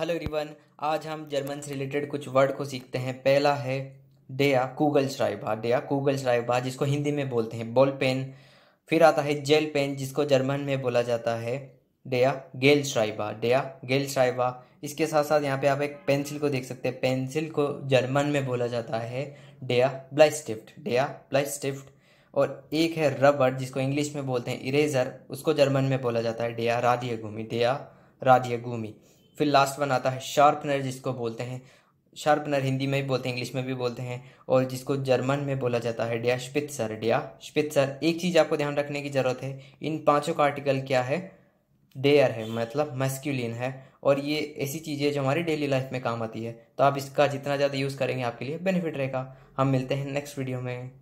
hello everyone आज हम German से रिलेटेड कुछ वर्ड को सीखते हैं पहला है डेया कूगल श्राइबा डेया कूगल श्राइबा जिसको हिंदी में बोलते हैं बॉल पेन फिर आता है जेल पेन जिसको जर्मन में बोला जाता है डेया गेल श्राइबा डेया गेल श्राइबा इसके साथ साथ यहाँ पे आप एक पेंसिल को देख सकते हैं पेंसिल को जर्मन में बोला जाता है डेया ब्लाइस्टिफ्ट डेया ब्लाइस्टिफ्ट और एक है रबर जिसको इंग्लिश में बोलते हैं इरेजर उसको जर्मन में बोला जाता है डेया राधिया घूमी डेया राधिया घूमी फिर लास्ट वन आता है शार्पनर जिसको बोलते हैं शार्पनर हिंदी में भी बोलते हैं इंग्लिश में भी बोलते हैं और जिसको जर्मन में बोला जाता है डिया स्पित्सर डिया स्पित्सर एक चीज़ आपको ध्यान रखने की ज़रूरत है इन पाँचों का आर्टिकल क्या है डेयर है मतलब मस्क्यूलिन है और ये ऐसी चीज़ें जो हमारी डेली लाइफ में काम आती है तो आप इसका जितना ज़्यादा यूज़ करेंगे आपके लिए बेनिफिट रहेगा हम मिलते हैं नेक्स्ट वीडियो में